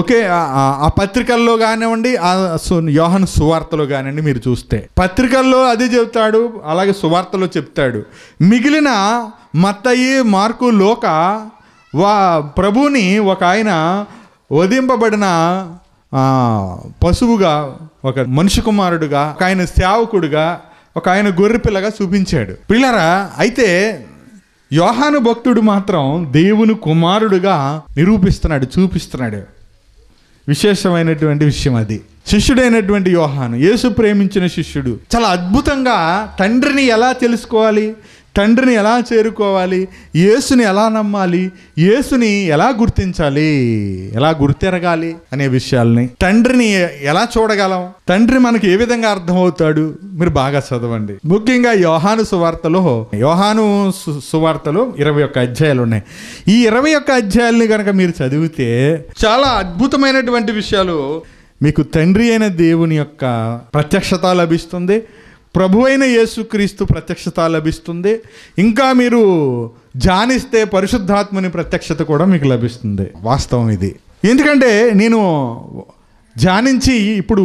okay ఆ పత్రికల్లో కానివ్వండి ఆ యోహన్ సువార్తలో కానివ్వండి మీరు చూస్తే పత్రికల్లో అది చెప్తాడు అలాగే సువార్తలో చెప్తాడు మిగిలిన మత్తయి మార్కు లోక వా ప్రభుని ఒక ఆయన వధింపబడిన పశువుగా ఒక మనిషి కుమారుడుగా ఒక ఆయన సేవకుడుగా ఒక ఆయన గొర్రెపిల్లగా చూపించాడు పిల్లరా అయితే యోహాను భక్తుడు మాత్రం దేవుని కుమారుడుగా నిరూపిస్తున్నాడు చూపిస్తున్నాడు విశేషమైనటువంటి విషయం అది శిష్యుడైనటువంటి యోహాను యేసు ప్రేమించిన శిష్యుడు చాలా అద్భుతంగా తండ్రిని ఎలా తెలుసుకోవాలి తండ్రిని ఎలా చేరుకోవాలి యేసుని ఎలా నమ్మాలి యేసుని ఎలా గుర్తించాలి ఎలా గుర్తెరగాలి అనే విషయాల్ని తండ్రిని ఎలా చూడగలం తండ్రి మనకి ఏ విధంగా అర్థమవుతాడు మీరు బాగా చదవండి ముఖ్యంగా యోహాను సువార్తలో యోహాను సువార్తలు ఇరవై ఒక్క అధ్యాయాలు ఉన్నాయి ఈ ఇరవై ఒక్క అధ్యాయాలని కనుక మీరు చదివితే చాలా అద్భుతమైనటువంటి విషయాలు మీకు తండ్రి అయిన దేవుని యొక్క ప్రత్యక్షత లభిస్తుంది ప్రభు అయిన యేసుక్రీస్తు ప్రత్యక్షత లభిస్తుంది ఇంకా మీరు జానిస్తే పరిశుద్ధాత్మని ప్రత్యక్షత కూడా మీకు లభిస్తుంది వాస్తవం ఇది ఎందుకంటే నేను జానించి ఇప్పుడు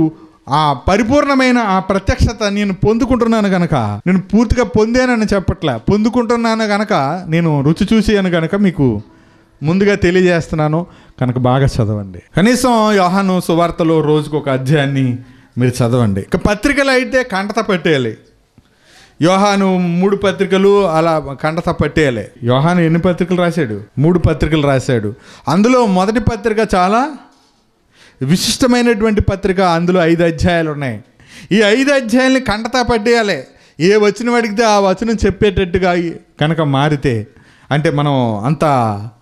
ఆ పరిపూర్ణమైన ఆ ప్రత్యక్షత నేను పొందుకుంటున్నాను కనుక నేను పూర్తిగా పొందానని చెప్పట్లే పొందుకుంటున్నాను కనుక నేను రుచి చూసి అని కనుక మీకు ముందుగా తెలియజేస్తున్నాను కనుక బాగా చదవండి కనీసం యోహాను సువార్తలో రోజుకు ఒక అధ్యాయాన్ని మీరు చదవండి ఇక పత్రికలు అయితే కంటత పట్టేయాలి యోహాను మూడు పత్రికలు అలా కంటత పట్టేయాలి యోహాను ఎన్ని పత్రికలు రాశాడు మూడు పత్రికలు రాశాడు అందులో మొదటి పత్రిక చాలా విశిష్టమైనటువంటి పత్రిక అందులో ఐదు అధ్యాయాలు ఉన్నాయి ఈ ఐదు అధ్యాయాలని కంటత పట్టేయాలి ఏ వచ్చిన అడిగితే ఆ వచనం చెప్పేటట్టుగా కనుక మారితే అంటే మనం అంత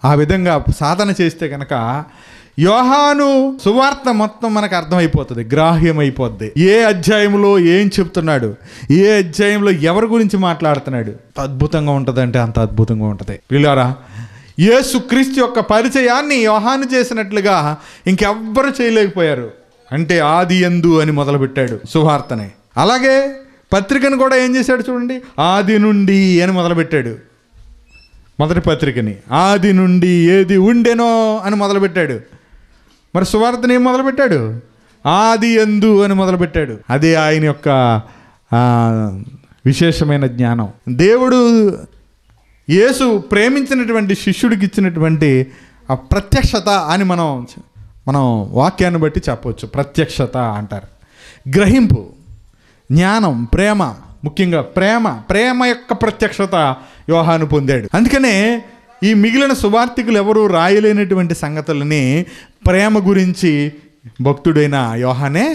ఆ విధంగా సాధన చేస్తే కనుక యోహాను సువార్త మొత్తం మనకు అర్థమైపోతుంది గ్రాహ్యమైపోద్ది ఏ అధ్యాయంలో ఏం చెప్తున్నాడు ఏ అధ్యాయంలో ఎవరి గురించి మాట్లాడుతున్నాడు అద్భుతంగా ఉంటుందంటే అంత అద్భుతంగా ఉంటుంది వీళ్ళారా యేసుక్రీస్తు యొక్క పరిచయాన్ని యోహాను చేసినట్లుగా ఇంకెవ్వరు చేయలేకపోయారు అంటే ఆది ఎందు అని మొదలుపెట్టాడు సువార్తనే అలాగే పత్రికను కూడా ఏం చేశాడు చూడండి ఆది నుండి అని మొదలుపెట్టాడు మొదటి పత్రికని ఆది నుండి ఏది ఉండెనో అని మొదలుపెట్టాడు మరి సువార్తను ఏం మొదలుపెట్టాడు ఆది ఎందు అని మొదలుపెట్టాడు అది ఆయన యొక్క విశేషమైన జ్ఞానం దేవుడు యేసు ప్రేమించినటువంటి శిష్యుడికి ఇచ్చినటువంటి ఆ ప్రత్యక్షత అని మనం మనం వాక్యాన్ని బట్టి చెప్పవచ్చు ప్రత్యక్షత అంటారు గ్రహింపు జ్ఞానం ప్రేమ ముఖ్యంగా ప్రేమ ప్రేమ యొక్క ప్రత్యక్షత యోహాను పొందాడు అందుకనే ఈ మిగిలిన సువార్థికులు ఎవరు రాయలేనటువంటి సంగతులని ప్రేమ గురించి భక్తుడైన యోహానే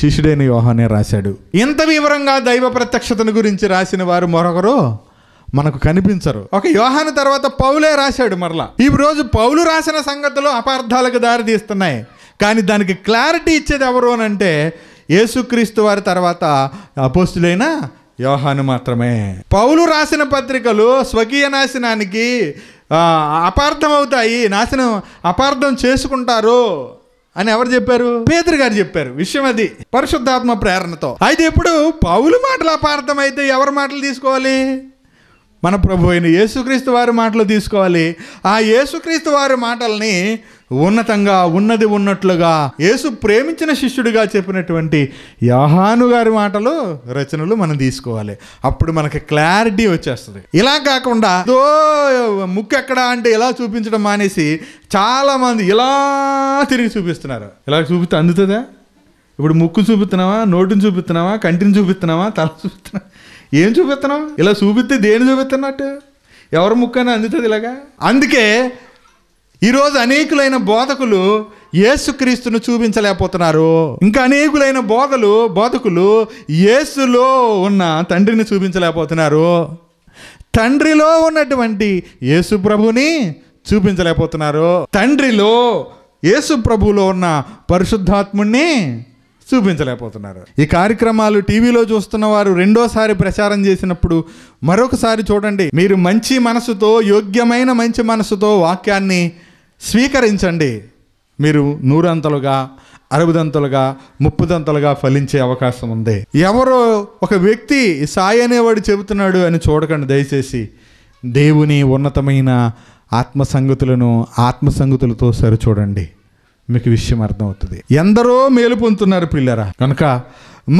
శిష్యుడైన యోహానే రాశాడు ఇంత వివరంగా దైవ ప్రత్యక్షతను గురించి రాసిన వారు మరొకరు మనకు కనిపించరు ఒక యోహాను తర్వాత పౌలే రాశాడు మరలా ఈ రోజు పౌలు రాసిన సంగతులు అపార్థాలకు దారితీస్తున్నాయి కానీ దానికి క్లారిటీ ఇచ్చేది ఎవరు అని అంటే యేసుక్రీస్తు వారి తర్వాత అపోస్తులైన యోహాను మాత్రమే పౌలు రాసిన పత్రికలు స్వకీయ నాశనానికి అపార్థం అవుతాయి నాశనం అపార్థం చేసుకుంటారు అని ఎవరు చెప్పారు పేదరు గారు చెప్పారు విషయం అది పరిశుద్ధాత్మ ప్రేరణతో అయితే ఇప్పుడు పౌలు మాటలు అపార్థమైతే ఎవరి మాటలు తీసుకోవాలి మన ప్రభు అయిన యేసుక్రీస్తు వారి మాటలు తీసుకోవాలి ఆ యేసుక్రీస్తు వారి మాటల్ని ఉన్నతంగా ఉన్నది ఉన్నట్లుగా యేసు ప్రేమించిన శిష్యుడిగా చెప్పినటువంటి యహాను గారి మాటలు రచనలు మనం తీసుకోవాలి అప్పుడు మనకి క్లారిటీ వచ్చేస్తుంది ఇలా కాకుండా ముక్కు ఎక్కడ అంటే ఇలా చూపించడం మానేసి చాలామంది ఇలా తిరిగి చూపిస్తున్నారు ఇలా చూపిస్తే అందుతుందా ఇప్పుడు ముక్కు చూపిస్తున్నావా నోటిని చూపిస్తున్నావా కంటిని చూపిస్తున్నావా తల చూపిస్తున్నావా ఏం చూపిస్తున్నావు ఇలా చూపిస్తే దేని చూపిస్తున్నట్టు ఎవరు ముక్కైనా అందుతుంది ఇలాగా అందుకే ఈరోజు అనేకులైన బోధకులు యేసుక్రీస్తును చూపించలేకపోతున్నారు ఇంకా అనేకులైన బోధలు బోధకులు ఏసులో ఉన్న తండ్రిని చూపించలేకపోతున్నారు తండ్రిలో ఉన్నటువంటి యేసు ప్రభుని చూపించలేకపోతున్నారు తండ్రిలో యేసు ప్రభులో ఉన్న పరిశుద్ధాత్ముణ్ణి చూపించలేకపోతున్నారు ఈ కార్యక్రమాలు టీవీలో చూస్తున్న వారు రెండోసారి ప్రచారం చేసినప్పుడు మరొకసారి చూడండి మీరు మంచి మనసుతో యోగ్యమైన మంచి మనసుతో వాక్యాన్ని స్వీకరించండి మీరు నూరంతలుగా అరవదంతలుగా ముప్పుదంతలుగా ఫలించే అవకాశం ఉంది ఎవరో ఒక వ్యక్తి సాయి అనేవాడు చెబుతున్నాడు అని చూడకండి దయచేసి దేవుని ఉన్నతమైన ఆత్మ సంగతులను ఆత్మ సంగతులతో సరిచూడండి మీకు విషయం అర్థమవుతుంది ఎందరో మేలు పొందుతున్నారు పిల్లరా కనుక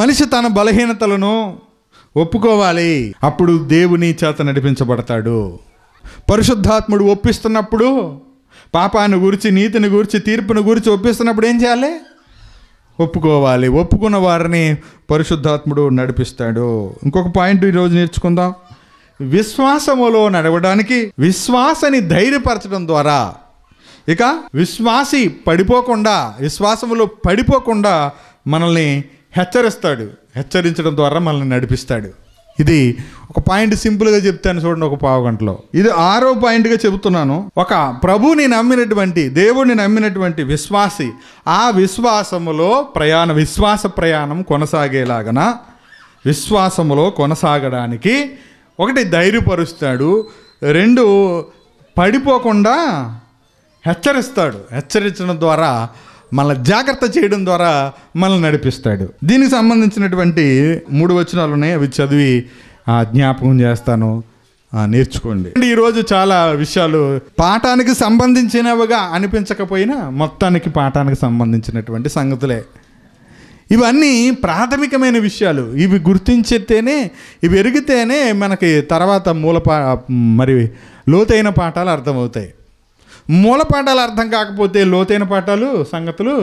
మనిషి తన బలహీనతలను ఒప్పుకోవాలి అప్పుడు దేవుని చేత నడిపించబడతాడు పరిశుద్ధాత్ముడు ఒప్పిస్తున్నప్పుడు పాపాన్ని గురించి నీతిని గురించి తీర్పును గురించి ఒప్పిస్తున్నప్పుడు ఏం చేయాలి ఒప్పుకోవాలి ఒప్పుకున్న వారిని పరిశుద్ధాత్ముడు నడిపిస్తాడు ఇంకొక పాయింట్ ఈరోజు నేర్చుకుందాం విశ్వాసములో నడవడానికి విశ్వాసని ధైర్యపరచడం ద్వారా ఇక విశ్వాసి పడిపోకుండా విశ్వాసములో పడిపోకుండా మనల్ని హెచ్చరిస్తాడు హెచ్చరించడం ద్వారా మనల్ని నడిపిస్తాడు ఇది ఒక పాయింట్ సింపుల్గా చెప్తాను చూడండి ఒక పావు గంటలో ఇది ఆరో పాయింట్గా చెబుతున్నాను ఒక ప్రభుని నమ్మినటువంటి దేవుడిని నమ్మినటువంటి విశ్వాసి ఆ విశ్వాసములో ప్రయాణ విశ్వాస ప్రయాణం కొనసాగేలాగన విశ్వాసములో కొనసాగడానికి ఒకటి ధైర్యపరుస్తాడు రెండు పడిపోకుండా హెచ్చరిస్తాడు హెచ్చరించడం ద్వారా మన జాగ్రత్త చేయడం ద్వారా మనల్ని నడిపిస్తాడు దీనికి సంబంధించినటువంటి మూడు వచనాలు ఉన్నాయి అవి చదివి జ్ఞాపకం చేస్తాను నేర్చుకోండి ఈరోజు చాలా విషయాలు పాఠానికి సంబంధించినవిగా అనిపించకపోయినా మొత్తానికి పాఠానికి సంబంధించినటువంటి సంగతులే ఇవన్నీ ప్రాథమికమైన విషయాలు ఇవి గుర్తించితేనే ఇవి ఎరిగితేనే మనకి తర్వాత మూల పా మరి లోతైన పాఠాలు అర్థమవుతాయి మూల పాఠాలు అర్థం కాకపోతే లోతైన పాఠాలు సంగతులు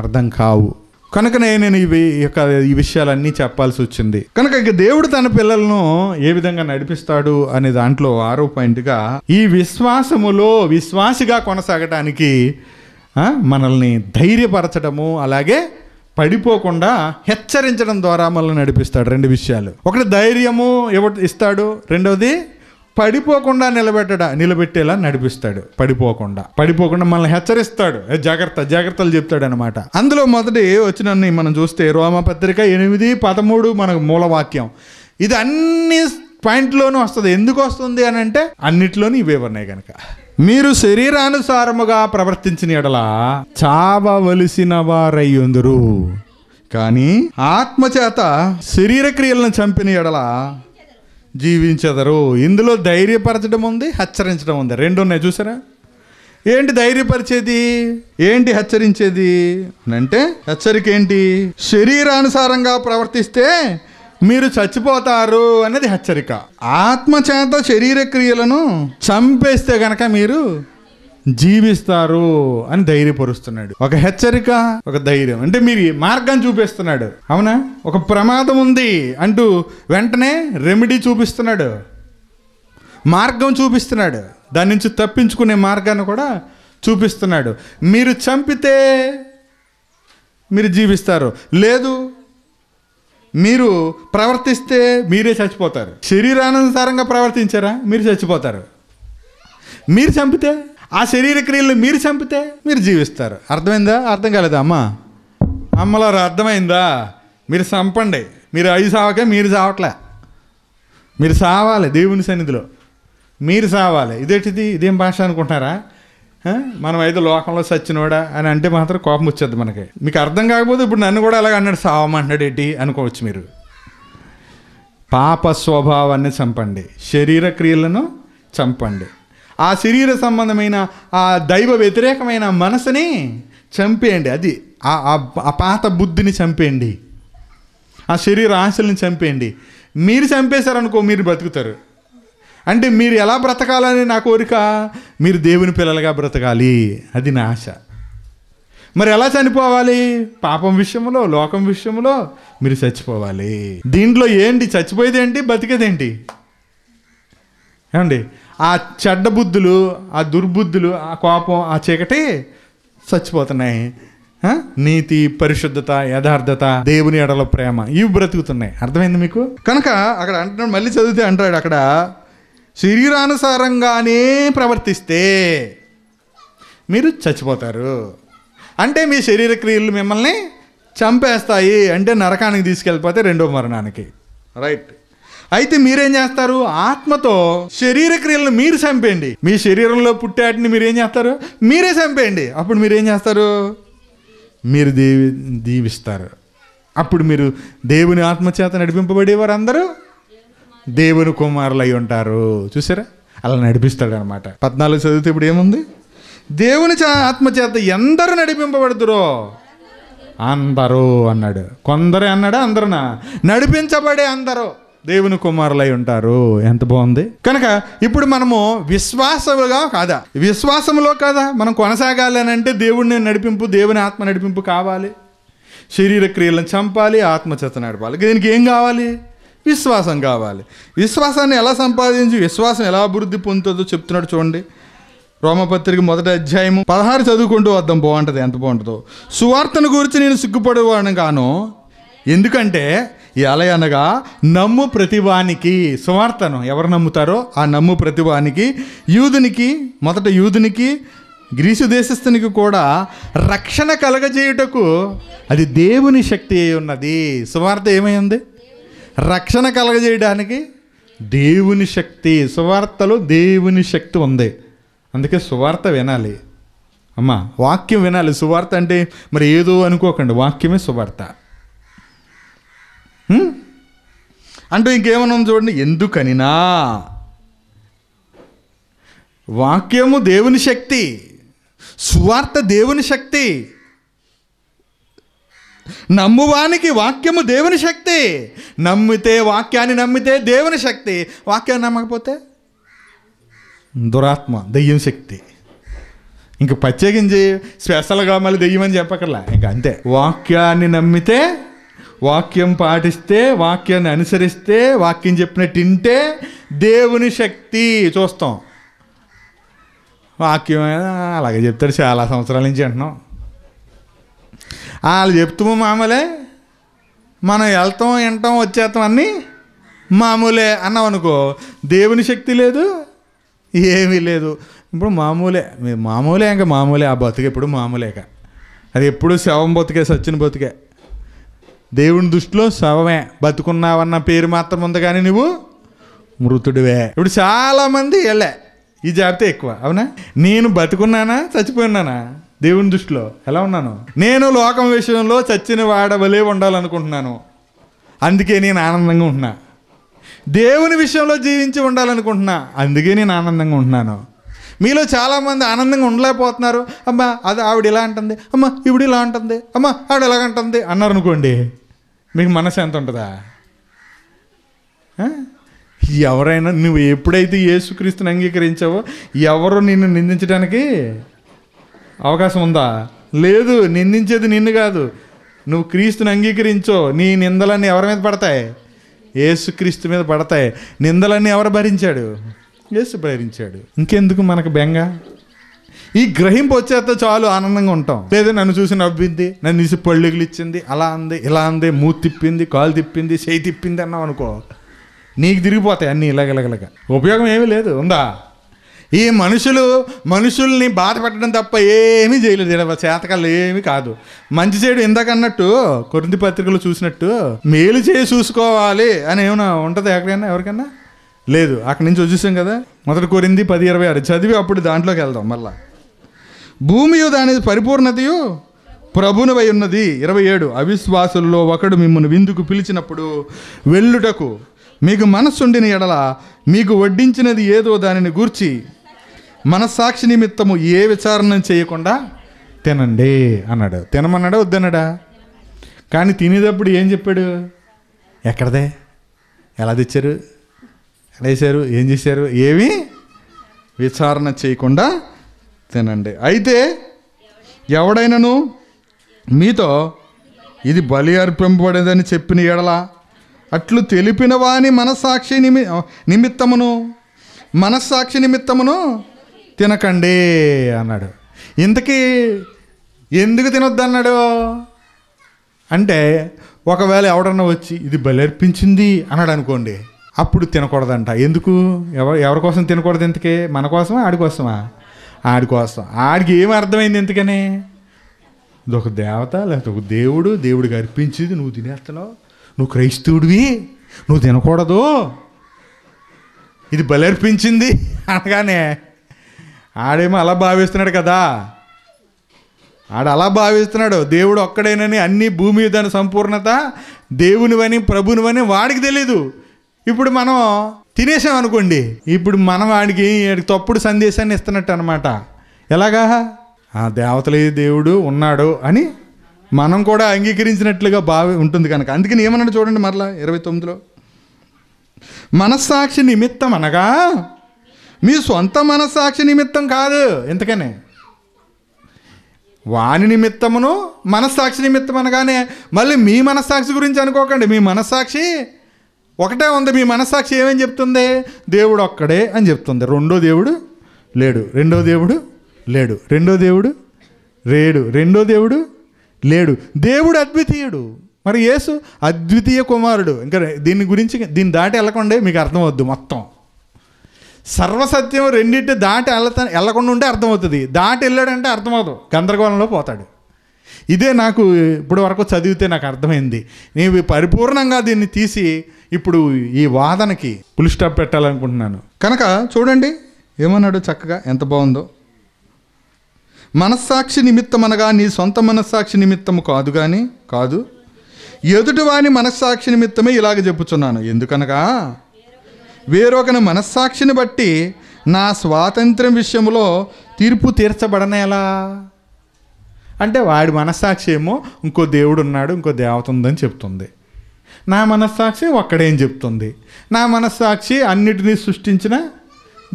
అర్థం కావు కనుకనే నేను ఇవి యొక్క ఈ విషయాలన్నీ చెప్పాల్సి వచ్చింది కనుక ఇక దేవుడు తన పిల్లలను ఏ విధంగా నడిపిస్తాడు అనే దాంట్లో ఆరో పాయింట్గా ఈ విశ్వాసములో విశ్వాసిగా కొనసాగటానికి మనల్ని ధైర్యపరచడము అలాగే పడిపోకుండా హెచ్చరించడం ద్వారా మనల్ని నడిపిస్తాడు రెండు విషయాలు ఒకటి ధైర్యము ఇవ్వ ఇస్తాడు రెండవది పడిపోకుండా నిలబెట్టడా నిలబెట్టేలా నడిపిస్తాడు పడిపోకుండా పడిపోకుండా మనల్ని హెచ్చరిస్తాడు జాగ్రత్త జాగ్రత్తలు చెప్తాడు అనమాట అందులో మొదటి వచ్చినన్ని మనం చూస్తే రోమపత్రిక ఎనిమిది పదమూడు మన మూలవాక్యం ఇది అన్ని పాయింట్లోనూ వస్తుంది ఎందుకు వస్తుంది అని అంటే అన్నిట్లోనూ ఇవే ఉన్నాయి కనుక మీరు శరీరానుసారముగా ప్రవర్తించిన ఎడల చావవలసిన వారయ్యుందురు కానీ ఆత్మచేత శరీర క్రియలను చంపిన ఎడల జీవించెదరు ఇందులో ధైర్యపరచడం ఉంది హెచ్చరించడం ఉంది రెండు ఉన్నాయి చూసారా ఏంటి ధైర్యపరిచేది ఏంటి హెచ్చరించేది అంటే హెచ్చరిక ఏంటి శరీరానుసారంగా ప్రవర్తిస్తే మీరు చచ్చిపోతారు అనేది హెచ్చరిక ఆత్మ చేత శరీర క్రియలను చంపేస్తే గనక మీరు జీవిస్తారు అని ధైర్యపరుస్తున్నాడు ఒక హెచ్చరిక ఒక ధైర్యం అంటే మీరు మార్గం చూపిస్తున్నాడు అవునా ఒక ప్రమాదం ఉంది అంటూ వెంటనే రెమెడీ చూపిస్తున్నాడు మార్గం చూపిస్తున్నాడు దాని నుంచి తప్పించుకునే మార్గాన్ని కూడా చూపిస్తున్నాడు మీరు చంపితే మీరు జీవిస్తారు లేదు మీరు ప్రవర్తిస్తే మీరే చచ్చిపోతారు శరీరానుసారంగా ప్రవర్తించారా మీరు చచ్చిపోతారు మీరు చంపితే ఆ శరీర క్రియలు మీరు చంపితే మీరు జీవిస్తారు అర్థమైందా అర్థం కాలేదా అమ్మ అమ్మలో అర్థమైందా మీరు చంపండి మీరు అవి సావకే మీరు చావట్లే మీరు సావాలి దేవుని సన్నిధిలో మీరు సావాలి ఇదేంటిది ఇదేం భాష అనుకుంటున్నారా మనం అయితే లోకంలో సచ్చినోడా అని అంటే మాత్రం కోపం వచ్చేది మనకి మీకు అర్థం కాకపోతే ఇప్పుడు నన్ను కూడా అలాగ అన్నాడు సావమంటున్నాడు ఏంటి అనుకోవచ్చు మీరు పాప స్వభావాన్ని చంపండి శరీర క్రియలను చంపండి ఆ శరీర సంబంధమైన ఆ దైవ వ్యతిరేకమైన మనసుని చంపేయండి అది ఆ పాత బుద్ధిని చంపేయండి ఆ శరీర ఆశల్ని చంపేయండి మీరు చంపేశారనుకో మీరు బ్రతుకుతారు అంటే మీరు ఎలా బ్రతకాలని నా కోరిక మీరు దేవుని పిల్లలుగా బ్రతకాలి అది నా ఆశ మరి ఎలా చనిపోవాలి పాపం విషయంలో లోకం విషయంలో మీరు చచ్చిపోవాలి దీంట్లో ఏంటి చచ్చిపోయేది ఏంటి బతికేదేంటి ఏమండి ఆ చెడ్డ బుద్ధులు ఆ దుర్బుద్ధులు ఆ కోపం ఆ చీకటి చచ్చిపోతున్నాయి నీతి పరిశుద్ధత యథార్థత దేవుని ఎడల ప్రేమ ఇవి బ్రతుకుతున్నాయి అర్థమైంది మీకు కనుక అక్కడ అంటున్నాడు మళ్ళీ చదివితే అంటాడు అక్కడ శరీరానుసారంగానే ప్రవర్తిస్తే మీరు చచ్చిపోతారు అంటే మీ శరీర క్రియలు మిమ్మల్ని చంపేస్తాయి అంటే నరకానికి తీసుకెళ్ళిపోతే రెండో మరణానికి రైట్ అయితే మీరేం చేస్తారు ఆత్మతో శరీర క్రియలను మీరు చంపేయండి మీ శరీరంలో పుట్టాటిని మీరేం చేస్తారు మీరే చంపేయండి అప్పుడు మీరేం చేస్తారు మీరు దేవి దీవిస్తారు అప్పుడు మీరు దేవుని ఆత్మచేత నడిపింపబడేవారు అందరూ దేవుని కుమారులు అయి ఉంటారు చూసారా అలా నడిపిస్తాడు అనమాట పద్నాలుగు చదివితే ఇప్పుడు ఏముంది దేవుని ఆత్మచేత ఎందరు నడిపింపబడుతురో అందరూ అన్నాడు కొందరే అన్నాడు అందరునా నడిపించబడే అందరూ దేవుని కుమారులై ఉంటారు ఎంత బాగుంది కనుక ఇప్పుడు మనము విశ్వాసముగా కాదా విశ్వాసంలో కాదా మనం కొనసాగాలి అని అంటే దేవుడిని నడిపింపు దేవుని ఆత్మ నడిపింపు కావాలి శరీర క్రియలను చంపాలి ఆత్మచేత నడపాలి దీనికి ఏం కావాలి విశ్వాసం కావాలి విశ్వాసాన్ని ఎలా సంపాదించి విశ్వాసం ఎలా అభివృద్ధి పొందుతుందో చెప్తున్నాడు చూడండి రోమపత్రిక మొదటి అధ్యాయము పదహారు చదువుకుంటూ వద్దాం బాగుంటుంది ఎంత బాగుంటుందో సువార్తను గురించి నేను సిగ్గుపడేవాడిని కాను ఎందుకంటే ఈ అలయ అనగా నమ్ము ప్రతివానికి సువార్తను ఎవరు నమ్ముతారో ఆ నమ్ము ప్రతివానికి యూదునికి మొదట యూదునికి గ్రీసు దేశస్థునికి కూడా రక్షణ కలగజేయుటకు అది దేవుని శక్తి అయి ఉన్నది సువార్త ఏమైంది రక్షణ కలగజేయడానికి దేవుని శక్తి సువార్తలో దేవుని శక్తి ఉంది అందుకే సువార్త వినాలి అమ్మా వాక్యం వినాలి సువార్త అంటే మరి ఏదో అనుకోకండి వాక్యమే సువార్త అంటూ ఇంకేమన్నా చూడండి ఎందుకనినా వాక్యము దేవుని శక్తి సువార్త దేవుని శక్తి నమ్మువానికి వాక్యము దేవుని శక్తి నమ్మితే వాక్యాన్ని నమ్మితే దేవుని శక్తి వాక్యాన్ని నమ్మకపోతే దురాత్మ దెయ్యం శక్తి ఇంక ప్రత్యేకించి స్పెషల్గా మళ్ళీ దెయ్యం అని చెప్పకర్లా ఇంక అంతే వాక్యాన్ని నమ్మితే వాక్యం పాటిస్తే వాక్యాన్ని అనుసరిస్తే వాక్యం చెప్పినట్టు వింటే దేవుని శక్తి చూస్తాం వాక్యం అలాగే చెప్తాడు చాలా సంవత్సరాల నుంచి అంటున్నాం వాళ్ళు చెప్తాము మామూలే మనం వెళ్తాం వింటాం వచ్చేస్తాం అన్నీ మామూలే అన్నాం అనుకో దేవుని శక్తి లేదు ఏమీ లేదు ఇప్పుడు మామూలే మామూలే ఇంకా మామూలే ఆ బతుకెప్పుడు మామూలేక అది ఎప్పుడు శవం బతికే సచ్చిన బతికే దేవుని దృష్టిలో శవమే బతుకున్నావన్న పేరు మాత్రం ఉంది కానీ నువ్వు మృతుడివే ఇప్పుడు చాలామంది వెళ్ళే ఈ జాబితా ఎక్కువ అవునా నేను బతుకున్నానా చచ్చిపోయినానా దేవుని దృష్టిలో ఎలా ఉన్నాను నేను లోకం విషయంలో చచ్చిన వాడవలే ఉండాలనుకుంటున్నాను అందుకే నేను ఆనందంగా ఉంటున్నా దేవుని విషయంలో జీవించి ఉండాలనుకుంటున్నా అందుకే నేను ఆనందంగా ఉంటున్నాను మీలో చాలామంది ఆనందంగా ఉండలేకపోతున్నారు అమ్మా అది ఆవిడ ఇలా అంటుంది అమ్మ ఇవిడ ఇలా అంటుంది అమ్మ ఆవిడ ఎలాగంటుంది అన్నారు అనుకోండి మీకు మనసు ఎంత ఉంటుందా ఎవరైనా నువ్వు ఎప్పుడైతే యేసుక్రీస్తుని అంగీకరించావో ఎవరు నిన్ను నిందించడానికి అవకాశం ఉందా లేదు నిందించేది నిన్ను కాదు నువ్వు క్రీస్తుని అంగీకరించో నీ నిందలన్నీ ఎవరి మీద పడతాయి యేసుక్రీస్తు మీద పడతాయి నిందలన్నీ ఎవరు భరించాడు యేసు భరించాడు ఇంకెందుకు మనకు బెంగా ఈ గ్రహింపు వచ్చేస్తే చాలు ఆనందంగా ఉంటాం లేదా నన్ను చూసి నవ్వింది నన్ను ఇసి పళ్ళుగులు ఇచ్చింది అలా అంది ఇలా అంది మూతి తిప్పింది కాలు తిప్పింది చేయి తిప్పింది అన్నావు అనుకో నీకు తిరిగిపోతాయి అన్నీ ఇలాగలగలగ ఉపయోగం ఏమీ లేదు ఉందా ఈ మనుషులు మనుషుల్ని బాధ పెట్టడం తప్ప ఏమీ చేయలేదు ఇలా చేతకాలు ఏమీ కాదు మంచి చేయడం ఇందాకన్నట్టు కొరింది పత్రికలు చూసినట్టు మేలు చేసి చూసుకోవాలి అని ఏమైనా ఉంటుంది ఎక్కడైనా ఎవరికైనా లేదు అక్కడి నుంచి వచ్చేసాం కదా మొదటి కొరింది పది ఇరవై ఆరు చదివి అప్పుడు దాంట్లోకి వెళ్దాం మళ్ళీ భూమియు దాని పరిపూర్ణతయు ప్రభునవై ఉన్నది ఇరవై ఏడు అవిశ్వాసుల్లో ఒకడు మిమ్మల్ని విందుకు పిలిచినప్పుడు వెళ్ళుటకు మీకు మనస్సుండిన ఎడల మీకు వడ్డించినది ఏదో దానిని గూర్చి మనస్సాక్షి నిమిత్తము ఏ విచారణ చేయకుండా తినండి అన్నాడు తినమన్నాడా వద్దన్నాడా కానీ తినేటప్పుడు ఏం చెప్పాడు ఎక్కడదే ఎలా తెచ్చారు ఎలా వేశారు ఏం చేశారు ఏమి విచారణ చేయకుండా తినండి అయితే ఎవడైనాను మీతో ఇది బలి అర్పింపబడేదని చెప్పిన ఎడలా అట్లు తెలిపిన వాని మనస్సాక్షి నిమి నిమిత్తమును మనస్సాక్షి నిమిత్తమును తినకండి అన్నాడు ఇంతకీ ఎందుకు తినొద్దన్నాడు అంటే ఒకవేళ ఎవడన్నా వచ్చి ఇది బలర్పించింది అన్నాడు అనుకోండి అప్పుడు తినకూడదంట ఎందుకు ఎవరు ఎవరి కోసం తినకూడదు ఇంతకీ మన కోసమా ఆడి కోసమా ఆడి కోసం ఆడికి ఏం అర్థమైంది ఎందుకని ఇది ఒక దేవత లేకపోతే ఒక దేవుడు దేవుడికి అర్పించింది నువ్వు తినేస్తున్నావు నువ్వు క్రైస్తవుడివి నువ్వు తినకూడదు ఇది బలర్పించింది అనగానే ఆడేమో అలా భావిస్తున్నాడు కదా ఆడు అలా భావిస్తున్నాడు దేవుడు ఒక్కడేనని అన్ని భూమి దాని సంపూర్ణత దేవునివని ప్రభునివని వాడికి తెలీదు ఇప్పుడు మనం తినేసాం అనుకోండి ఇప్పుడు మన వాడికి తప్పుడు సందేశాన్ని ఇస్తున్నట్టు అనమాట ఎలాగా ఆ దేవతలే దేవుడు ఉన్నాడు అని మనం కూడా అంగీకరించినట్లుగా బావి ఉంటుంది కనుక అందుకని ఏమన్నాడు చూడండి మరలా ఇరవై తొమ్మిదిలో మనస్సాక్షి నిమిత్తం అనగా మీ సొంత మనస్సాక్షి నిమిత్తం కాదు ఎందుకని వాని నిమిత్తమును మనస్సాక్షి నిమిత్తం అనగానే మళ్ళీ మీ మనస్సాక్షి గురించి అనుకోకండి మీ మనస్సాక్షి ఒకటే ఉంది మీ మనస్సాక్షి ఏమేం చెప్తుంది దేవుడు ఒక్కడే అని చెప్తుంది రెండో దేవుడు లేడు రెండో దేవుడు లేడు రెండో దేవుడు లేడు రెండో దేవుడు లేడు దేవుడు అద్వితీయుడు మరి యేసు అద్వితీయ కుమారుడు ఇంకా దీని గురించి దీన్ని దాటి వెళ్ళకుండా మీకు అర్థమవుద్దు మొత్తం సర్వసత్యం రెండింటి దాటి వెళ్ళత వెళ్ళకుండా ఉంటే అర్థమవుతుంది దాటి వెళ్ళాడంటే అర్థమవుతుంది గందరగోళంలో పోతాడు ఇదే నాకు ఇప్పుడు వరకు చదివితే నాకు అర్థమైంది నేను పరిపూర్ణంగా దీన్ని తీసి ఇప్పుడు ఈ వాదనకి ఫుల్ స్టాప్ పెట్టాలనుకుంటున్నాను కనుక చూడండి ఏమన్నాడు చక్కగా ఎంత బాగుందో మనస్సాక్షి నిమిత్తం అనగా నీ సొంత మనస్సాక్షి నిమిత్తము కాదు కానీ కాదు ఎదుటివాని మనస్సాక్షి నిమిత్తమే ఇలాగ చెప్పుచున్నాను ఎందుకనగా వేరొకని మనస్సాక్షిని బట్టి నా స్వాతంత్ర్యం విషయంలో తీర్పు తీర్చబడనేలా అంటే వాడి మనస్సాక్షి ఏమో ఇంకో దేవుడు ఉన్నాడు ఇంకో దేవత ఉందని చెప్తుంది నా మనస్సాక్షి ఒక్కడేం చెప్తుంది నా మనస్సాక్షి అన్నిటినీ సృష్టించిన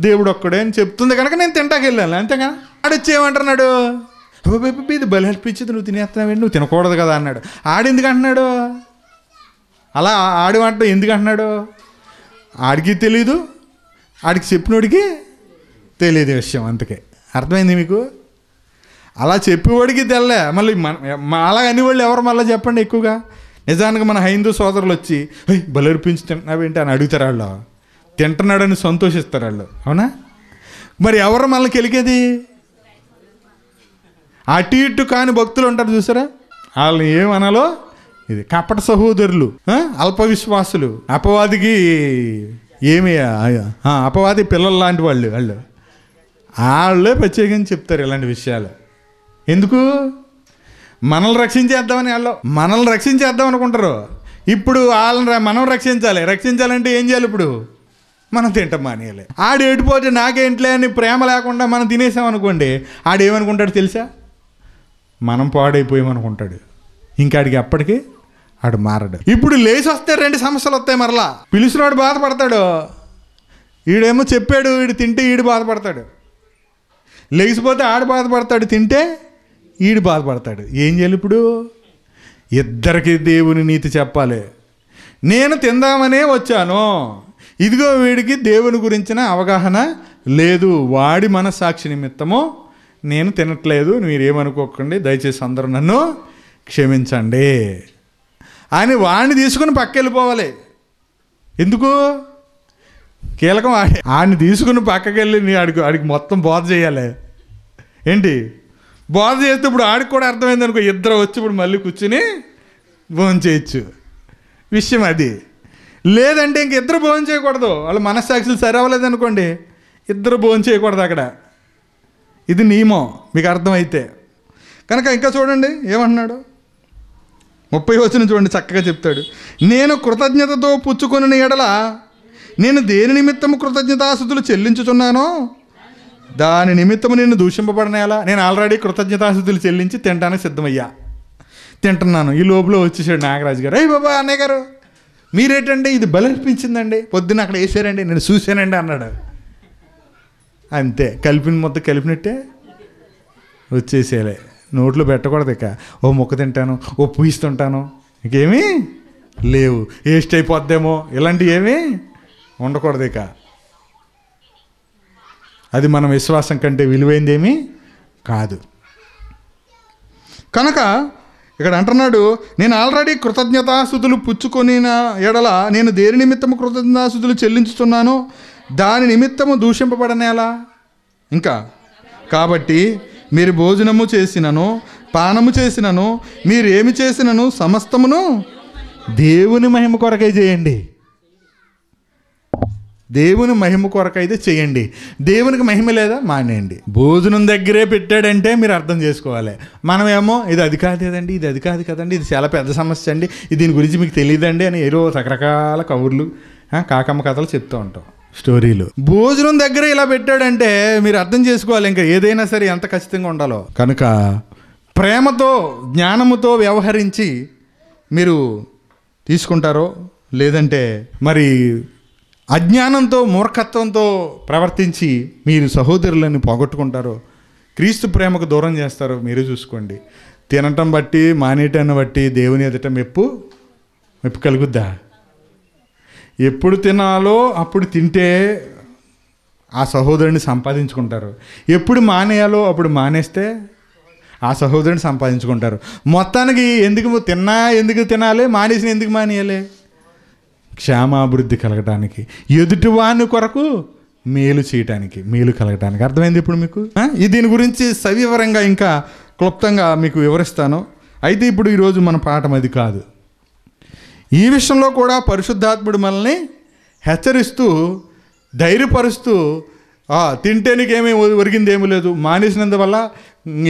దేవుడు ఒక్కడే అని చెప్తుంది కనుక నేను తింటాకి అంతేగా ఆడొచ్చేమంటున్నాడు ఇది బలి అర్పించింది నువ్వు తినేస్తున్నావు నువ్వు తినకూడదు కదా అన్నాడు ఆడెందుకు అంటున్నాడు అలా ఆడి వంట ఎందుకు అంటున్నాడు ఆడికి తెలీదు ఆడికి చెప్పినోడికి తెలియదు విషయం అందుకే అర్థమైంది మీకు అలా చెప్పేవాడికి తెల్లే మళ్ళీ మన అలా వాళ్ళు ఎవరు మళ్ళీ చెప్పండి ఎక్కువగా నిజానికి మన హైందూ సోదరులు వచ్చి బలర్పించి తింటున్నావేంటి అని అడుగుతారు వాళ్ళు తింటున్నాడని సంతోషిస్తారు వాళ్ళు అవునా మరి ఎవరు మళ్ళీ కెలికేది అటు ఇటు కాని భక్తులు ఉంటారు చూసారా వాళ్ళని ఏమనాలో ఇది కపట సహోదరులు అల్పవిశ్వాసులు అపవాదికి ఏమి అపవాది పిల్లలు లాంటి వాళ్ళు వాళ్ళు వాళ్ళే ప్రత్యేకంగా చెప్తారు ఇలాంటి విషయాలు ఎందుకు మనల్ని రక్షించేద్దామని వాళ్ళు మనల్ని రక్షించేద్దాం అనుకుంటారు ఇప్పుడు వాళ్ళని మనం రక్షించాలి రక్షించాలంటే ఏం చేయాలి ఇప్పుడు మనం తింటాం మానేయాలి ఆడు ఏడిపోతే నాకేంట్లే అని ప్రేమ లేకుండా మనం తినేసాం అనుకోండి తెలుసా మనం పాడైపోయామనుకుంటాడు ఇంకాడికి అప్పటికి ఆడు మారడు ఇప్పుడు లేచి వస్తే రెండు సమస్యలు వస్తాయి మరలా పిలిచినవాడు బాధపడతాడు ఈడేమో చెప్పాడు వీడు తింటే ఈడు బాధపడతాడు లేచిపోతే ఆడు బాధపడతాడు తింటే ఈడు బాధపడతాడు ఏం చేయాలి ఇప్పుడు ఇద్దరికి దేవుని నీతి చెప్పాలి నేను తిందామనే వచ్చాను ఇదిగో వీడికి దేవుని గురించిన అవగాహన లేదు వాడి మనస్సాక్షి నిమిత్తము నేను తినట్లేదు మీరేమనుకోకండి దయచేసి అందరూ నన్ను క్షమించండి అని వాడిని తీసుకుని పక్కెళ్ళిపోవాలి ఎందుకు కీలకం ఆడిని తీసుకుని పక్కకెళ్ళి నీ ఆడికి ఆడికి మొత్తం బోధ చేయాలి ఏంటి బోధ చేస్తే ఇప్పుడు ఆడికి కూడా అర్థమైంది అనుకో ఇద్దరు వచ్చి ఇప్పుడు మళ్ళీ కూర్చుని భోజనం చేయొచ్చు విషయం అది లేదంటే ఇంక ఇద్దరు భోజనం చేయకూడదు వాళ్ళ మనస్సాక్షులు సరి అవ్వలేదు అనుకోండి ఇద్దరు భోజనం చేయకూడదు అక్కడ ఇది నియమం మీకు అర్థమైతే కనుక ఇంకా చూడండి ఏమంటున్నాడు ముప్పై వచ్చిన చూడండి చక్కగా చెప్తాడు నేను కృతజ్ఞతతో పుచ్చుకొని ఎడల నేను దేని నిమిత్తం కృతజ్ఞతాస్థుతులు చెల్లించుచున్నానో దాని నిమిత్తం నేను దూషింపబడనేలా నేను ఆల్రెడీ కృతజ్ఞతాశుద్ధులు చెల్లించి తినడానికి సిద్ధమయ్యా తింటున్నాను ఈ లోపల వచ్చేసాడు నాగరాజు గారు అయ్యి బాబా అన్నయ్య గారు మీరేటండి ఇది బలర్పించిందండి పొద్దున్న అక్కడ వేసారండి నేను చూశానండి అన్నాడు అంతే కలిపిన మొత్తం కలిపినట్టే వచ్చేసేలే నోట్లో పెట్టకూడదు ఇక ఓ మొక్క తింటాను ఓ పూయిస్తుంటాను ఇంకేమీ లేవు వేస్ట్ అయిపోద్దేమో ఇలాంటివి ఏమీ ఉండకూడదు ఇక అది మన విశ్వాసం కంటే విలువైందేమీ కాదు కనుక ఇక్కడ అంటున్నాడు నేను ఆల్రెడీ కృతజ్ఞతాస్థుతులు పుచ్చుకొని ఎడల నేను దేని నిమిత్తము కృతజ్ఞతాస్థుతులు చెల్లించుతున్నాను దాని నిమిత్తము దూషింపబడనేలా ఇంకా కాబట్టి మీరు భోజనము చేసినను పానము చేసినను మీరు ఏమి చేసినను సమస్తమును దేవుని మహిమ కొరకే చేయండి దేవుని మహిమ కొరకైతే చేయండి దేవునికి మహిమ లేదా మానేయండి భోజనం దగ్గరే పెట్టాడంటే మీరు అర్థం చేసుకోవాలి మనమేమో ఇది అది కాదు కదండి ఇది అది కాదు కదండి ఇది చాలా పెద్ద సమస్య అండి దీని గురించి మీకు తెలియదండి అని ఏదో రకరకాల కబుర్లు కాకమ్మ కథలు చెప్తూ ఉంటాం స్టోరీలు భోజనం దగ్గర ఇలా పెట్టాడంటే మీరు అర్థం చేసుకోవాలి ఇంకా ఏదైనా సరే ఎంత ఖచ్చితంగా ఉండాలో కనుక ప్రేమతో జ్ఞానముతో వ్యవహరించి మీరు తీసుకుంటారో లేదంటే మరి అజ్ఞానంతో మూర్ఖత్వంతో ప్రవర్తించి మీరు సహోదరులను పోగొట్టుకుంటారు క్రీస్తు ప్రేమకు దూరం చేస్తారు మీరు చూసుకోండి తినటం బట్టి మానేయటాన్ని బట్టి దేవుని ఎదట మెప్పు మెప్పు కలుగుద్దా ఎప్పుడు తినాలో అప్పుడు తింటే ఆ సహోదరుని సంపాదించుకుంటారు ఎప్పుడు మానేయాలో అప్పుడు మానేస్తే ఆ సహోదరుని సంపాదించుకుంటారు మొత్తానికి ఎందుకు తిన్నా ఎందుకు తినాలి మానేసిన ఎందుకు మానేయాలి క్షేమాభివృద్ధి కలగటానికి ఎదుటివాని కొరకు మేలు చేయటానికి మేలు కలగటానికి అర్థమైంది ఇప్పుడు మీకు దీని గురించి సవివరంగా ఇంకా క్లుప్తంగా మీకు వివరిస్తాను అయితే ఇప్పుడు ఈరోజు మన పాఠం అది కాదు ఈ విషయంలో కూడా పరిశుద్ధాత్ముడు మనల్ని హెచ్చరిస్తూ ధైర్యపరుస్తూ తింటే నీకేమీ ఒరిగింది ఏమీ లేదు మానేసినందువల్ల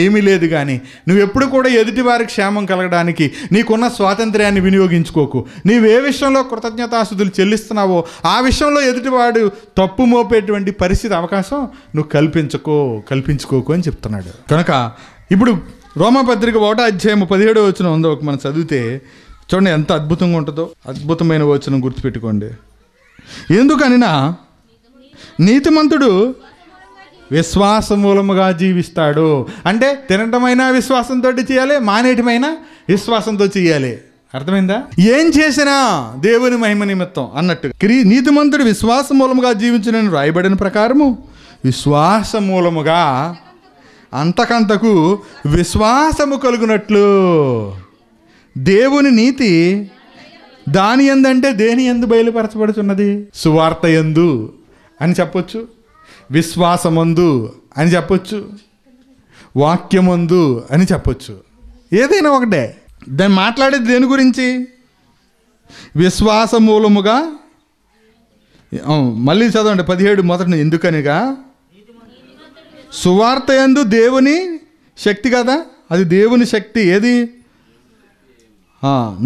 ఏమీ లేదు కానీ నువ్వు ఎప్పుడు కూడా ఎదుటివారి క్షేమం కలగడానికి నీకున్న స్వాతంత్ర్యాన్ని వినియోగించుకోకు నీవు ఏ విషయంలో కృతజ్ఞతాశుద్ధులు చెల్లిస్తున్నావో ఆ విషయంలో ఎదుటివాడు తప్పు మోపేటువంటి పరిస్థితి అవకాశం నువ్వు కల్పించుకో కల్పించుకోకు అని చెప్తున్నాడు కనుక ఇప్పుడు రోమపత్రిక ఒకటో అధ్యాయం పదిహేడో వచ్చిన ఉందో మనం చదివితే చూడండి ఎంత అద్భుతంగా ఉంటుందో అద్భుతమైన వచనం గుర్తుపెట్టుకోండి ఎందుకనినా నీతిమంతుడు విశ్వాస మూలముగా జీవిస్తాడు అంటే తినటమైనా విశ్వాసంతో చేయాలి మానేటమైనా విశ్వాసంతో చేయాలి అర్థమైందా ఏం చేసినా దేవుని మహిమ నిమిత్తం అన్నట్టు క్రీ నీతిమంతుడు విశ్వాస మూలముగా జీవించిన రాయబడిన ప్రకారము విశ్వాస మూలముగా అంతకంతకు విశ్వాసము కలుగునట్లు దేవుని నీతి దాని ఎందంటే దేని ఎందు బయలుపరచబడుతున్నది సువార్త ఎందు అని చెప్పొచ్చు విశ్వాసమందు అని చెప్పొచ్చు వాక్యమందు అని చెప్పొచ్చు ఏదైనా ఒకటే దాన్ని మాట్లాడేది దేని గురించి విశ్వాసమూలముగా మూలముగా మళ్ళీ చదవండి పదిహేడు మొదటి ఎందుకనిగా సువార్త ఎందు దేవుని శక్తి కదా అది దేవుని శక్తి ఏది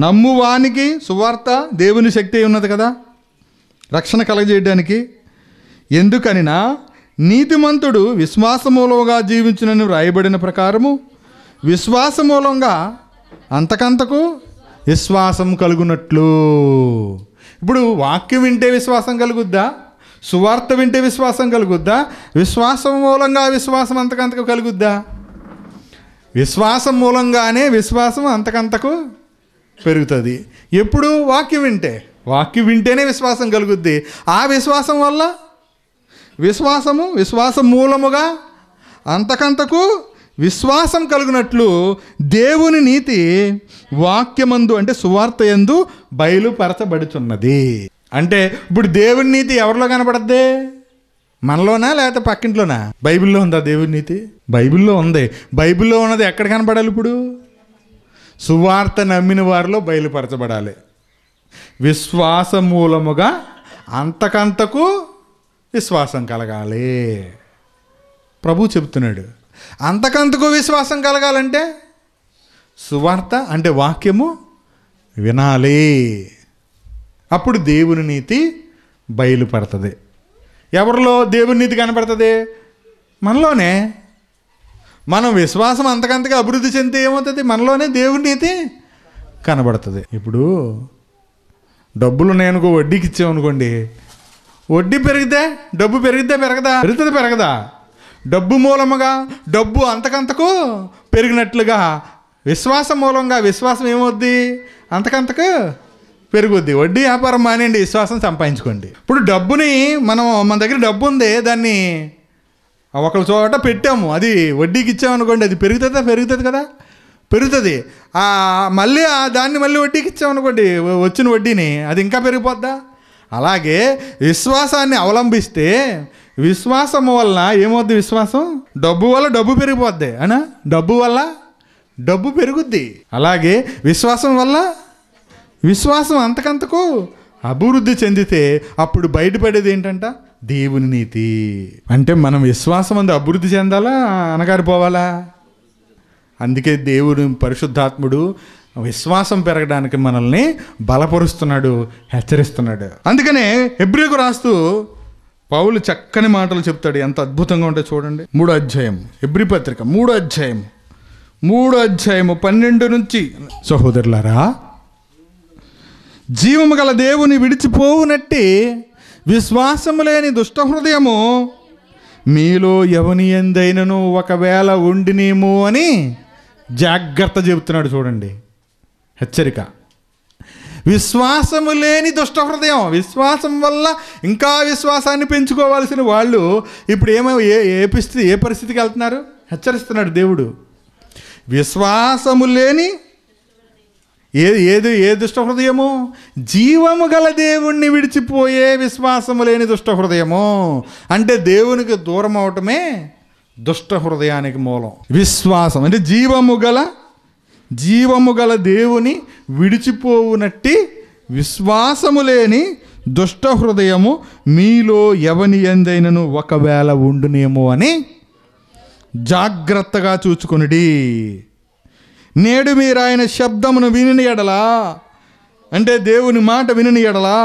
నమ్మువానికి సువార్త దేవుని శక్తి ఉన్నది కదా రక్షణ కలగజేయడానికి ఎందుకనినా నీతిమంతుడు విశ్వాసమూలంగా జీవించునని వ్రాయబడిన ప్రకారము విశ్వాసమూలంగా అంతకంతకు విశ్వాసం కలుగునట్లు ఇప్పుడు వాక్యం వింటే విశ్వాసం కలుగుద్దా సువార్త వింటే విశ్వాసం కలుగుద్దా విశ్వాసం మూలంగా విశ్వాసం అంతకంతకు కలుగుద్దా విశ్వాసం మూలంగానే విశ్వాసం అంతకంతకు పెరుగుతుంది ఎప్పుడు వాక్యం వింటే వాక్యం వింటేనే విశ్వాసం కలుగుద్ది ఆ విశ్వాసం వల్ల విశ్వాసము విశ్వాసం మూలముగా అంతకంతకు విశ్వాసం కలిగినట్లు దేవుని నీతి వాక్యమందు అంటే సువార్త ఎందు బయలుపరచబడుచున్నది అంటే ఇప్పుడు దేవుని నీతి ఎవరిలో కనపడద్దే మనలోనా లేకపోతే పక్కింట్లోనా బైబిల్లో ఉందా దేవుని నీతి బైబిల్లో ఉంది బైబిల్లో ఉన్నది ఎక్కడ కనపడాలి ఇప్పుడు సువార్త నమ్మిన వారిలో బయలుపరచబడాలి విశ్వాస మూలముగా అంతకంతకు విశ్వాసం కలగాలి ప్రభు చెబుతున్నాడు అంతకంతకు విశ్వాసం కలగాలంటే సువార్త అంటే వాక్యము వినాలి అప్పుడు దేవుని నీతి బయలుపడుతుంది ఎవరిలో దేవుని నీతి కనపడుతుంది మనలోనే మనం విశ్వాసం అంతకంతగా అభివృద్ధి చెందితే ఏమవుతుంది మనలోనే దేవుని నీతి కనబడుతుంది ఇప్పుడు డబ్బులు నేను వడ్డీకి ఇచ్చామనుకోండి వడ్డీ పెరిగితే డబ్బు పెరిగితే పెరగదా పెరుగుతుంది పెరగదా డబ్బు మూలముగా డబ్బు అంతకంతకు పెరిగినట్లుగా విశ్వాసం మూలంగా విశ్వాసం ఏమవుద్ది అంతకంతకు పెరుగుద్ది వడ్డీ వ్యాపారం మానేయండి విశ్వాసం సంపాదించుకోండి ఇప్పుడు డబ్బుని మనం మన దగ్గర డబ్బు ఉంది దాన్ని ఒకళ్ళ చోట పెట్టాము అది వడ్డీకి ఇచ్చామనుకోండి అది పెరుగుతుందా పెరుగుతుంది కదా పెరుగుతుంది మళ్ళీ దాన్ని మళ్ళీ వడ్డీకి ఇచ్చామనుకోండి వచ్చిన వడ్డీని అది ఇంకా పెరిగిపోద్దా అలాగే విశ్వాసాన్ని అవలంబిస్తే విశ్వాసం వలన ఏమవుద్ది విశ్వాసం డబ్బు వల్ల డబ్బు పెరిగిపోద్ది అనా డబ్బు వల్ల డబ్బు పెరుగుద్ది అలాగే విశ్వాసం వల్ల విశ్వాసం అంతకంతకు అభివృద్ధి చెందితే అప్పుడు బయటపడేది ఏంటంట దేవుని నీతి అంటే మనం విశ్వాసం అందు అభివృద్ధి చెందాలా అనగారిపోవాలా అందుకే దేవుని పరిశుద్ధాత్ముడు విశ్వాసం పెరగడానికి మనల్ని బలపరుస్తున్నాడు హెచ్చరిస్తున్నాడు అందుకనే ఎబ్రికు రాస్తూ పౌలు చక్కని మాటలు చెప్తాడు ఎంత అద్భుతంగా ఉంటే చూడండి మూడో అధ్యాయం ఎబ్రి పత్రిక మూడో అధ్యాయం మూడో అధ్యాయము పన్నెండు నుంచి సహోదరులారా జీవము గల దేవుని విడిచిపోవునట్టి విశ్వాసము లేని దుష్టహృదయము మీలో ఎవని ఎందైనను ఒకవేళ ఉండినేమో అని జాగ్రత్త చెబుతున్నాడు చూడండి హెచ్చరిక విశ్వాసము లేని దుష్ట హృదయం విశ్వాసం వల్ల ఇంకా విశ్వాసాన్ని పెంచుకోవాల్సిన వాళ్ళు ఇప్పుడు ఏమో ఏ ఏ పరిస్థితి ఏ పరిస్థితికి వెళ్తున్నారు హెచ్చరిస్తున్నాడు దేవుడు విశ్వాసము లేని ఏ ఏది ఏ దుష్ట హృదయము జీవము గల దేవుణ్ణి విడిచిపోయే విశ్వాసము లేని దుష్ట హృదయము అంటే దేవునికి దూరం అవటమే హృదయానికి మూలం విశ్వాసం అంటే జీవము గల జీవము గల దేవుని విడిచిపోవునట్టి విశ్వాసము లేని దుష్ట హృదయము మీలో ఎవని ఎందైనను ఒకవేళ ఉండునేమో అని జాగ్రత్తగా చూచుకునిడి నేడు మీరు ఆయన శబ్దమును విని ఎడలా అంటే దేవుని మాట విని ఎడలా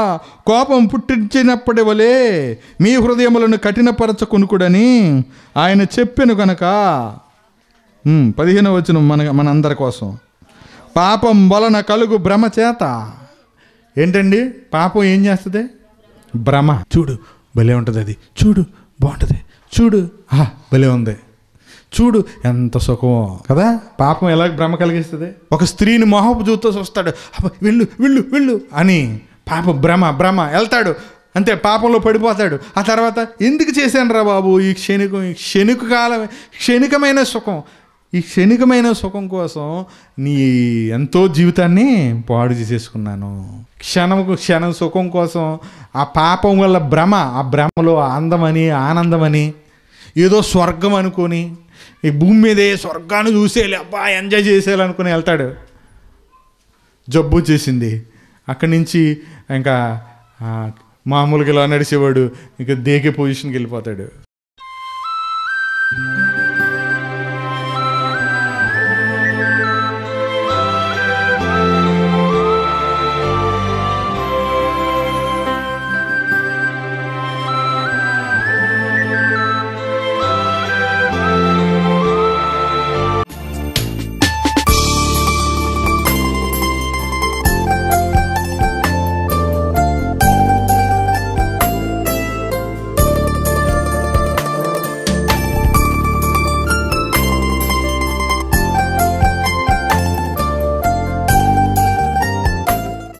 కోపం పుట్టించినప్పటి వలే మీ హృదయములను కఠినపరచకునుకుడని ఆయన చెప్పిన కనుక పదిహేను వచ్చిన మన మనందరి కోసం పాపం వలన కలుగు భ్రమ చేత ఏంటండి పాపం ఏం చేస్తుంది భ్రమ చూడు భలే ఉంటుంది అది చూడు బాగుంటుంది చూడు భలే ఉంది చూడు ఎంత సుఖమో కదా పాపం ఎలా భ్రమ కలిగిస్తుంది ఒక స్త్రీని మొహపు చూస్తూ చూస్తాడు వెళ్ళు వెళ్ళు వెళ్ళు అని పాప భ్రమ భ్రమ వెళ్తాడు అంతే పాపంలో పడిపోతాడు ఆ తర్వాత ఎందుకు చేశాను రా బాబు ఈ క్షణికం ఈ క్షణిక కాలమే క్షణికమైన సుఖం ఈ క్షణికమైన సుఖం కోసం నీ ఎంతో జీవితాన్ని పాడు చేసేసుకున్నాను క్షణము క్షణం సుఖం కోసం ఆ పాపం వల్ల భ్రమ ఆ భ్రమలో అందమని ఆనందమని ఏదో స్వర్గం అనుకొని ఈ భూమి మీదే స్వర్గాన్ని చూసేయాలి అబ్బా ఎంజాయ్ చేసేయాలి అనుకుని వెళ్తాడు జబ్బు చేసింది అక్కడి నుంచి ఇంకా మామూలుగా ఇలా నడిచేవాడు ఇంకా దేకే పొజిషన్కి వెళ్ళిపోతాడు